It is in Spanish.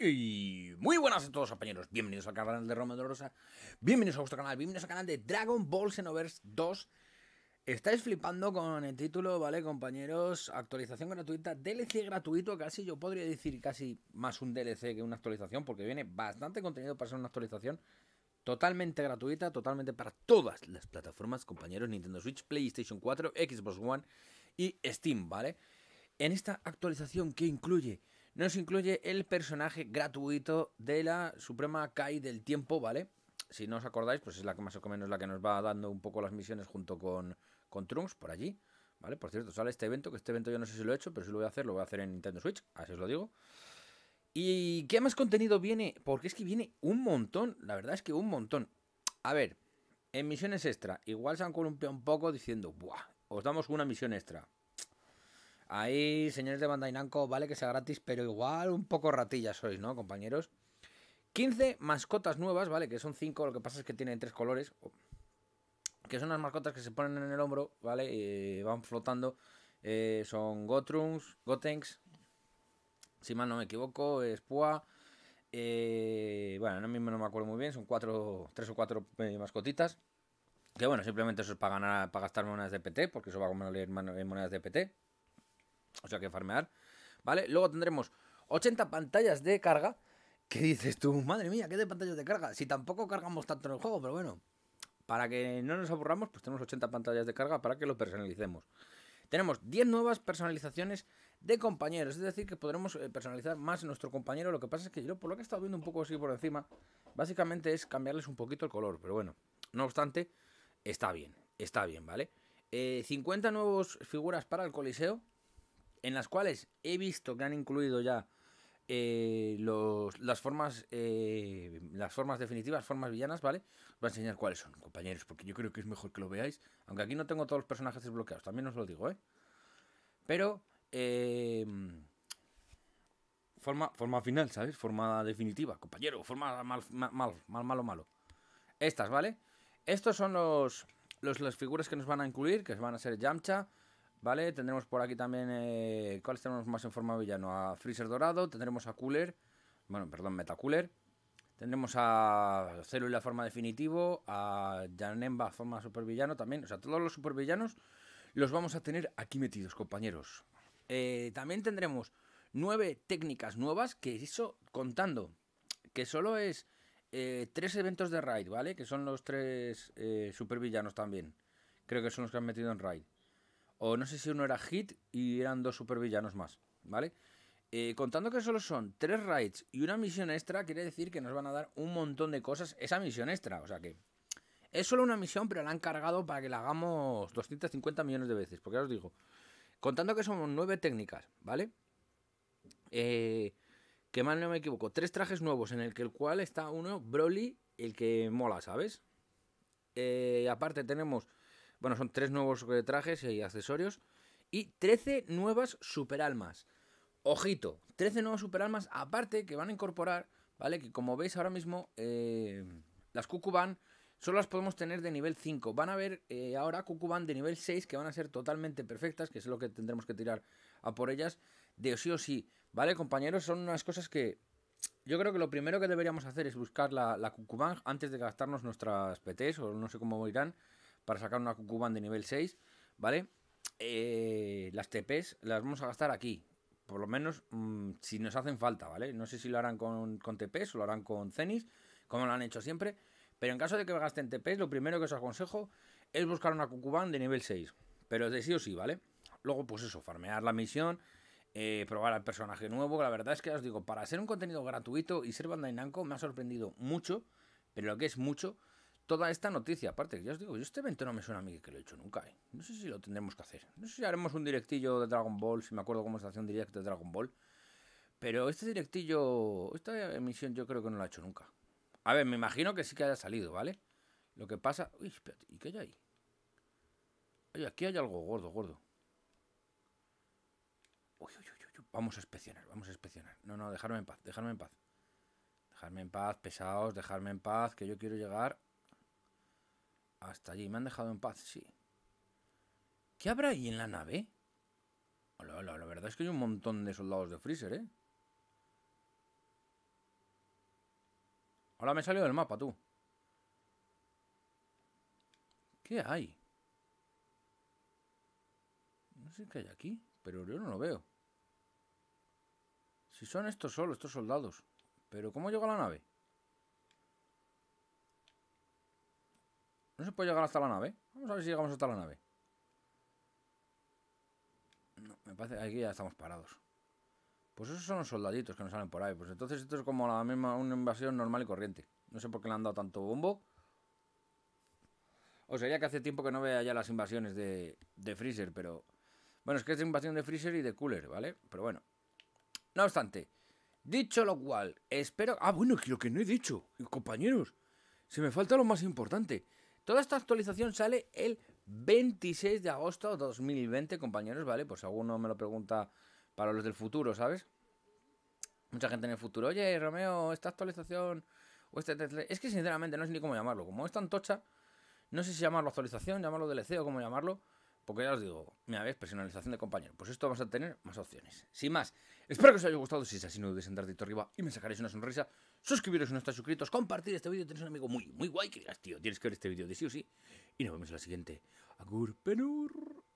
Y muy buenas a todos compañeros, bienvenidos al canal de Romeo de Rosa, bienvenidos a vuestro canal, bienvenidos al canal de Dragon Ball Xenoverse 2 Estáis flipando con el título, ¿vale compañeros? Actualización gratuita, DLC gratuito casi, yo podría decir casi más un DLC que una actualización Porque viene bastante contenido para ser una actualización totalmente gratuita, totalmente para todas las plataformas compañeros Nintendo Switch, PlayStation 4, Xbox One y Steam, ¿vale? En esta actualización que incluye nos incluye el personaje gratuito de la Suprema Kai del Tiempo, ¿vale? Si no os acordáis, pues es la que más o menos la que nos va dando un poco las misiones junto con, con Trunks por allí, ¿vale? Por cierto, sale este evento, que este evento yo no sé si lo he hecho, pero si lo voy a hacer, lo voy a hacer en Nintendo Switch, así os lo digo. ¿Y qué más contenido viene? Porque es que viene un montón, la verdad es que un montón. A ver, en misiones extra, igual se han columpiado un poco diciendo, ¡buah! Os damos una misión extra. Ahí, señores de Bandai Namco, vale que sea gratis, pero igual un poco ratillas sois, ¿no, compañeros? 15 mascotas nuevas, ¿vale? Que son 5, lo que pasa es que tienen 3 colores. Que son las mascotas que se ponen en el hombro, ¿vale? Y van flotando. Eh, son Gotrums, Gotenks, si mal no me equivoco, Spua. Eh, bueno, a mismo no me acuerdo muy bien, son cuatro, 3 o 4 eh, mascotitas. Que bueno, simplemente eso es para, para gastar monedas de PT, porque eso va a comer monedas de PT. O sea que farmear, ¿vale? Luego tendremos 80 pantallas de carga. ¿Qué dices tú? Madre mía, ¿qué de pantallas de carga? Si tampoco cargamos tanto en el juego, pero bueno. Para que no nos aburramos, pues tenemos 80 pantallas de carga para que lo personalicemos. Tenemos 10 nuevas personalizaciones de compañeros, es decir, que podremos eh, personalizar más nuestro compañero. Lo que pasa es que yo, por lo que he estado viendo un poco así por encima, básicamente es cambiarles un poquito el color, pero bueno, no obstante, está bien, está bien, ¿vale? 50 eh, nuevas figuras para el Coliseo, en las cuales he visto que han incluido ya eh, los, las formas eh, las formas definitivas, formas villanas, ¿vale? Os voy a enseñar cuáles son, compañeros, porque yo creo que es mejor que lo veáis. Aunque aquí no tengo todos los personajes desbloqueados, también os lo digo, ¿eh? Pero, eh, forma, forma final, ¿sabes? Forma definitiva, compañero, forma mal, mal, malo, malo. Estas, ¿vale? Estos son los, los, las figuras que nos van a incluir, que van a ser Yamcha, ¿vale? Tendremos por aquí también, eh, ¿cuáles tenemos más en forma villano? A Freezer Dorado, tendremos a Cooler, bueno, perdón, Metacooler, tendremos a Célula forma definitivo, a Janemba forma supervillano también, o sea, todos los supervillanos los vamos a tener aquí metidos, compañeros. Eh, también tendremos nueve técnicas nuevas, que eso contando, que solo es eh, tres eventos de raid, ¿vale? Que son los tres supervillanos también. Creo que son los que han metido en raid. O no sé si uno era Hit y eran dos supervillanos más, ¿vale? Eh, contando que solo son tres raids y una misión extra, quiere decir que nos van a dar un montón de cosas esa misión extra. O sea que es solo una misión, pero la han cargado para que la hagamos 250 millones de veces. Porque ya os digo, contando que somos nueve técnicas, ¿vale? Eh, que mal no me equivoco, tres trajes nuevos en el que el cual está uno, Broly, el que mola, ¿sabes? Eh, aparte tenemos bueno, son tres nuevos eh, trajes y accesorios. Y 13 nuevas superalmas. Ojito, 13 nuevas superalmas aparte que van a incorporar, ¿vale? Que como veis ahora mismo, eh, las Cucuban solo las podemos tener de nivel 5. Van a haber eh, ahora Cucuban de nivel 6 que van a ser totalmente perfectas, que es lo que tendremos que tirar a por ellas de sí o sí. ¿Vale, compañeros? Son unas cosas que yo creo que lo primero que deberíamos hacer es buscar la, Cucuban antes de gastarnos nuestras PTs o no sé cómo irán para sacar una Cucuban de nivel 6, ¿vale? Eh, las TPs las vamos a gastar aquí, por lo menos mm, si nos hacen falta, ¿vale? No sé si lo harán con, con TPs o lo harán con Cenis, como lo han hecho siempre, pero en caso de que gasten TPs, lo primero que os aconsejo es buscar una Cucuban de nivel 6, pero es de sí o sí, ¿vale? Luego, pues eso, farmear la misión, eh, probar al personaje nuevo. La verdad es que os digo, para ser un contenido gratuito y ser Bandai Namco me ha sorprendido mucho, pero lo que es mucho, toda esta noticia. Aparte, que ya os digo, yo este evento no me suena a mí que lo he hecho nunca. ¿eh? No sé si lo tendremos que hacer. No sé si haremos un directillo de Dragon Ball, si me acuerdo cómo se hace un directo de Dragon Ball. Pero este directillo, esta emisión yo creo que no la he hecho nunca. A ver, me imagino que sí que haya salido, ¿vale? Lo que pasa... Uy, espérate, ¿y qué hay ahí? Oye, aquí hay algo gordo, gordo. Uy, uy, uy, uy, vamos a inspeccionar, vamos a inspeccionar. No, no, dejarme en paz, dejarme en paz. Dejarme en paz, pesados, dejarme en paz, que yo quiero llegar hasta allí, me han dejado en paz, sí. ¿Qué habrá ahí en la nave? Hola, hola, la verdad es que hay un montón de soldados de Freezer, ¿eh? Ahora me he salido del mapa, tú. ¿Qué hay? No sé qué hay aquí, pero yo no lo veo. Si son estos solo, estos soldados. Pero ¿cómo llegó a la nave? No se puede llegar hasta la nave. Vamos a ver si llegamos hasta la nave. No, me parece aquí ya estamos parados. Pues esos son los soldaditos que nos salen por ahí. Pues entonces esto es como la misma, una invasión normal y corriente. No sé por qué le han dado tanto bombo. O sería que hace tiempo que no vea ya las invasiones de, de Freezer, pero... Bueno, es que es invasión de Freezer y de Cooler, ¿vale? Pero bueno. No obstante, dicho lo cual, espero... Ah, bueno, que lo que no he dicho, compañeros. Se me falta lo más importante. Toda esta actualización sale el 26 de agosto de 2020, compañeros, ¿vale? Pues alguno me lo pregunta para los del futuro, ¿sabes? Mucha gente en el futuro, oye, Romeo, esta actualización... O este, es que sinceramente no sé ni cómo llamarlo. Como es tan tocha, no sé si llamarlo actualización, llamarlo DLC o cómo llamarlo. Porque ya os digo, mira, ves, personalización de compañeros. Pues esto vamos a tener más opciones. Sin más, Espero que os haya gustado. Si es así, no dudes en dar dedito arriba y me sacaréis una sonrisa. Suscribiros si no estáis suscritos. Compartir este vídeo. Tenéis un amigo muy, muy guay que digas, tío, tienes que ver este vídeo de sí o sí. Y nos vemos en la siguiente. Agur penur.